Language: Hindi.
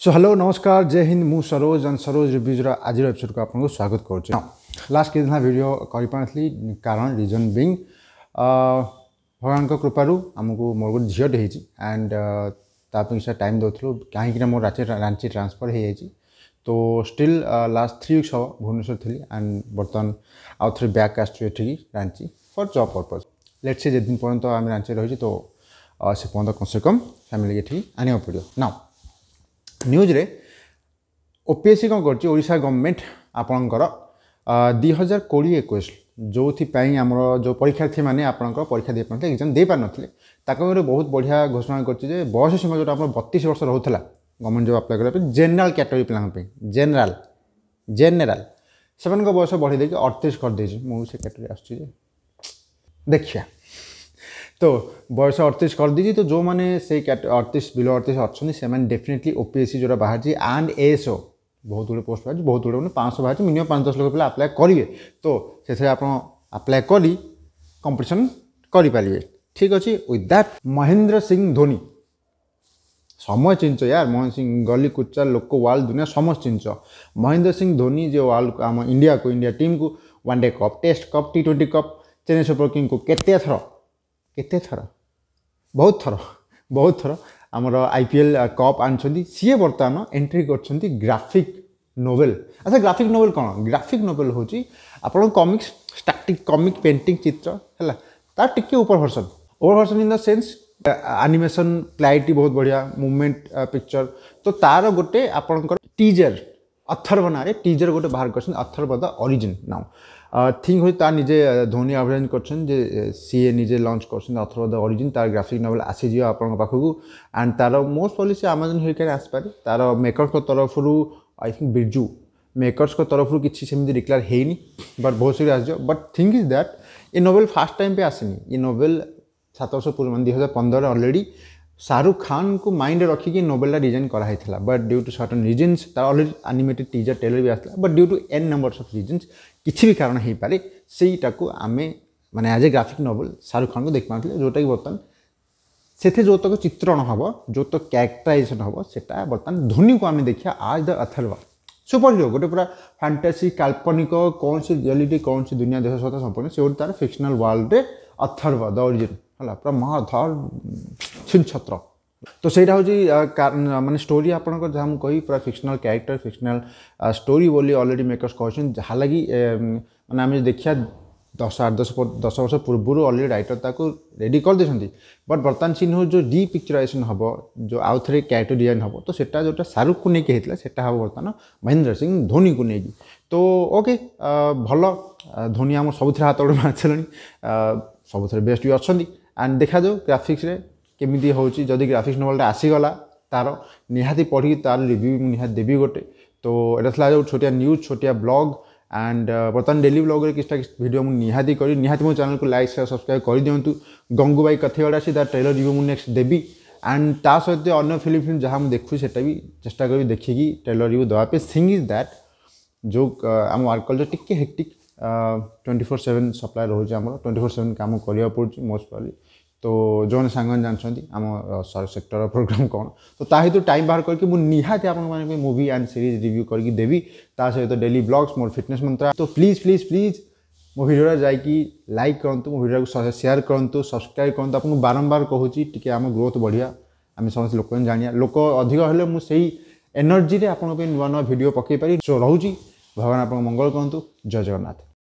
सो हेलो नमस्कार जय हिंद मु सरोज एंड सरोज रिव्यूज़्र आज एपिसोड को आपको स्वागत करुचे लास्ट के दिन भिडियो करपारि कारण रिजन बिंग भगवान कृपार आमको मोर गोटे झीटे होती एंड तापी टाइम दूसरू कहीं मोर रांची रांची ट्रांसफर तो, हो जाए तो स्टिल लास्ट थ्री वीक्स हम भुवनेश्वर थी एंड बर्तमान आउ थे बैक आसठी रांची फर जब पर्पज लेट्स से दिन पर्यटन आम रांची रही तो से पर्यटन कम से कम फैमिली एटी आने पड़ो ना ନ୍ୟୁଜ୍ରେ ଓ ପି ଏସ୍ ସି କ'ଣ କରିଛି ଓଡ଼ିଶା ଗଭର୍ଣ୍ଣମେଣ୍ଟ ଆପଣଙ୍କର ଦୁଇ ହଜାର କୋଡ଼ିଏ ଏକୋଇଶ ଯେଉଁଥିପାଇଁ ଆମର ଯେଉଁ ପରୀକ୍ଷାର୍ଥୀମାନେ ଆପଣଙ୍କର ପରୀକ୍ଷା ଦେଇପାରୁନଥିଲେ ଏକ୍ଜାମ୍ ଦେଇପାରୁନଥିଲେ ତାଙ୍କ ଉପରେ ବହୁତ ବଢ଼ିଆ ଘୋଷଣା କରିଛି ଯେ ବୟସ ସୀମା ଯେଉଁଟା ଆମର ବତିଶ ବର୍ଷ ରହୁଥିଲା ଗଭର୍ଣ୍ଣମେଣ୍ଟ ଜବ୍ ଆପ୍ଲାଏ କରିବା ପାଇଁ ଜେନେରାଲ୍ କ୍ୟାଟେଗୋରୀ ପିଲାଙ୍କ ପାଇଁ ଜେନେରାଲ୍ ଜେନେରାଲ୍ ସେମାନଙ୍କ ବୟସ ବଢ଼େଇ ଦେଇକି ଅଠତିରିଶ କରିଦେଇଛି ମୁଁ ସେ କ୍ୟାଟେଗୋରୀ ଆସୁଛି ଯେ ଦେଖିବା तो बयस अड़तीस कर दीजिए तो जो मैंने से अड़तीस बिलो अड़तीस अच्छा से डेफिनेटली ओपीएससी जो बाहर एंड एसओ बहुत गुड़े पोस्ट बाहर बहुत गुड़े मैंने पाँच बाहर मिनिमम पाँच दस लक्ष पे आप्लाय करेंगे तो से आप्लाय कर कंपिटन करेंगे ठीक अच्छे विथ महेन्द्र सिंह धोनी समय चिंच यार महेन्द्र सिंह गली कुचार लोक वर्ल्ड दुनिया समस्त चिंच महेन्द्र सिंह धोनी जो वर्ल्ड आम इंडिया को इंडिया टीम को one day cup test cup T twenty cup Chennai super king को केत କେତେ ଥର ବହୁତ ଥର ବହୁତ ଥର ଆମର ଆଇ ପି ଏଲ୍ କପ୍ ଆଣିଛନ୍ତି ସିଏ ବର୍ତ୍ତମାନ ଏଣ୍ଟ୍ରି କରିଛନ୍ତି ଗ୍ରାଫିକ୍ ନୋଭେଲ୍ ଆଚ୍ଛା ଗ୍ରାଫିକ୍ ନୋଭେଲ୍ କ'ଣ ଗ୍ରାଫିକ୍ ନୋଭେଲ୍ ହେଉଛି ଆପଣଙ୍କ କମିକ୍ସ ଷ୍ଟାଟିକ୍ କମିକ୍ ପେଣ୍ଟିଂ ଚିତ୍ର ହେଲା ତାର ଟିକେ ଉପର version over version in the sense animation clarity ବହୁତ ବଢ଼ିଆ ମୁଭମେଣ୍ଟ ପିକ୍ଚର ତ ତାର ଗୋଟେ ଆପଣଙ୍କର ଟିଜର ଅଥର୍ବ ନାଁରେ ଟିଜର ଗୋଟେ ବାହାର କରିଛନ୍ତି ଅଥର୍ବ ଦ ଅରିଜିନ୍ ନାଁ থিং হয়ে তার নিজে ধোনি আভারেঞ্জ করছেন যে সিএ নিজে লঞ্চ করছেন অথবা দ অরিজিন তার ଗ୍ରାଫିକ୍ ନୋଭେଲ୍ ଆସିଯିବ ଆପଣଙ୍କ ପାଖକୁ ଆଣ୍ଡ ତାର ମୋଷ୍ଟ ପ୍ରୋବ୍ଲି ସେ ଆମାଜନ୍ ହେରିକାରେ ଆସିପାରେ ତାର ମେକର୍ସଙ୍କ ତରଫରୁ ଆଇ ଥିଙ୍କ୍ ବିର୍ଜୁ ମେକର୍ସଙ୍କ ତରଫରୁ କିଛି ସେମିତି ଡିକ୍ଲେୟାର ହେଇନି ବଟ୍ ବହୁତ ଶୀଘ୍ର ଆସିଯିବ but think is that a novel first time ପାଇଁ ଆସିନି ଏ ନୋଭେଲ୍ ସାତ ବର୍ଷ ପୂର୍ବ ଦୁଇ ହଜାର ପନ୍ଦର ଅଲରେଡ଼ି शाहरुख खान को माइंड रखिक नोबेलटा डिजाइन कराई but due to certain reasons तार अलरेडी आनिमेटेड टीजर टेलर भी आसला but due to an numbers of reasons किसी भी कारण हो पारे से आम मैंने as a graphic novel Shahrukh Khan को देख पाते जोटा कि बर्तन से जो तक चित्रण हम जो तक क्यारेक्टराइजेसन हम से बर्तमान धोनी को आम देखा आज द अथर सुपर हिरो गोटे पूरा फैंटासी काल्पनिक कौन से रियालीटी कौन से दुनिया देश सहित संपर्क से गोटे fictional world Atharva the origin है पूरा महाथर ଛିନ୍ଛତ୍ର ତ ସେଇଟା ହେଉଛି ମାନେ ଷ୍ଟୋରି ଆପଣଙ୍କର ଯାହା ମୁଁ କହିବି ପୁରା ଫିକ୍ସନାଲ୍ କ୍ୟାରେକ୍ଟର ଫିକ୍ସନାଲ୍ ଷ୍ଟୋରି ବୋଲି ଅଲରେଡ଼ି ମେକର୍ସ କହିଛନ୍ତି ଯାହା ଲାଗି ମାନେ ଆମେ ଦେଖିବା ଦଶ ଆଠ ଦଶ ଦଶ ବର୍ଷ ପୂର୍ବରୁ ଅଲରେଡ଼ି ରାଇଟର ତାକୁ ରେଡ଼ି କରିଦେଇଛନ୍ତି ବଟ୍ ବର୍ତ୍ତମାନ ସିନ୍ ହେଉଛି ଯେଉଁ ରିପିକ୍ଚରାଇଜେସନ୍ ହେବ ଯେଉଁ ଆଉ ଥରେ କ୍ୟାରେକ୍ଟର ଡିଜାଇନ୍ ହେବ ତ ସେଟା ଯେଉଁଟା ଶାହରୁଖକୁ ନେଇକି ହେଇଥିଲା ସେଟା ହେବ ବର୍ତ୍ତମାନ ମହେନ୍ଦ୍ର ସିଂ ଧୋନିକୁ ନେଇକି ତ ଓକେ ଭଲ ଧୋନି ଆମର ସବୁଥିରେ ହାତ ଗୋଡ଼ ମାରିଦେଲେଣି ସବୁଥିରେ ବେଷ୍ଟ ବି ଅଛନ୍ତି ଆଣ୍ଡ ଦେଖାଯାଉ ଗ୍ରାଫିକ୍ସରେ କେମିତି ହେଉଛି ଯଦି ଗ୍ରାଫିକ୍ସ ନୋଭେଲ୍ଟା ଆସିଗଲା ତା'ର ନିହାତି ପଢ଼ିକି ତା'ର ରିଭ୍ୟୁ ମୁଁ ନିହାତି ଦେବି ଗୋଟେ ତ ଏଇଟା ଥିଲା ଯେଉଁ ଛୋଟିଆ ନ୍ୟୁଜ୍ ଛୋଟିଆ ବ୍ଲଗ୍ ଆଣ୍ଡ ବର୍ତ୍ତମାନ ଡେଲି ବ୍ଲଗ୍ରେ କିଛିଟା କିଛି ଭିଡ଼ିଓ ମୁଁ ନିହାତି କରି ନିହାତି ମୋ ଚ୍ୟାନେଲ୍କୁ ଲାଇକ୍ ସେୟାର ସବସ୍କ୍ରାଇବ୍ କରିଦିଅନ୍ତୁ ଗଙ୍ଗୁବାଇ କଥେଗଡ଼ା ଅଛି ତା'ର ଟ୍ରେଲର୍ ରିଭ୍ୟୁ ମୁଁ ନେକ୍ସଟ ଦେବି ଆଣ୍ଡ ତା ସହିତ ଅନ୍ୟ ଫିଲ୍ମ ଫିଲ୍ମ ଯାହା ମୁଁ ଦେଖୁଛି ସେଟା ବି ଚେଷ୍ଟା କରିବି ଦେଖିକି ଟ୍ରେଲର୍ ରିଭ୍ୟୁ ଦେବା ପାଇଁ ଥିଙ୍ଗ ଇଜ୍ ଦ୍ୟାଟ୍ ଯେଉଁ ଆମ ୱାର୍କ କଲଚର୍ ଟିକେ hectic twenty four seven supply ରହୁଛି ଆମର ଟ୍ୱେଣ୍ଟି ଫୋର୍ ସେଭେନ୍ କାମ କରିବାକୁ ପଡ଼ୁଛି ମୋଷ୍ଟ ପ୍ରୋବାବ୍ଲି তো ଯେଉଁମାନେ ସାଙ୍ଗମାନେ ଜାଣିଛନ୍ତି ଆମ ସେକ୍ଟର ପ୍ରୋଗ୍ରାମ୍ କ'ଣ ତ ତା ହେତୁ ଟାଇମ୍ ବାହାର କରିକି ମୁଁ ନିହାତି ଆପଣମାନଙ୍କ ପାଇଁ ମୁଭି ଆଣ୍ଡ ସିରିଜ୍ ରିଭ୍ୟୁ କରିକି ଦେବି ତା ସହିତ ଡେଲି ବ୍ଲଗ୍ସ ମୋର ଫିଟନେସ୍ ମନ୍ତ୍ର ତ ପ୍ଲିଜ୍ ପ୍ଲିଜ୍ ପ୍ଲିଜ୍ ମୋ ଭିଡ଼ିଓଟା ଯାଇକି ଲାଇକ୍ କରନ୍ତୁ ମୋ ଭିଡ଼ିଓକୁ ସେୟାର କରନ୍ତୁ ସବସ୍କ୍ରାଇବ୍ କରନ୍ତୁ ଆପଣଙ୍କୁ ବାରମ୍ବାର କହୁଛି ଟିକେ ଆମ ଗ୍ରୋଥ୍ ବଢ଼ିବା ଆମେ ସମସ୍ତେ ଲୋକମାନେ ଜାଣିବା ଲୋକ ଅଧିକ ହେଲେ ମୁଁ ସେଇ ଏନର୍ଜିରେ ଆପଣଙ୍କ ପାଇଁ ନୂଆ ନୂଆ ଭିଡ଼ିଓ ପକାଇ ପାରିବି ସୋ ରହୁଛି ଭଗବାନ ଆପଣଙ୍କ ମଙ୍ଗଳ କରନ୍ତୁ ଜୟ ଜଗନ୍ନାଥ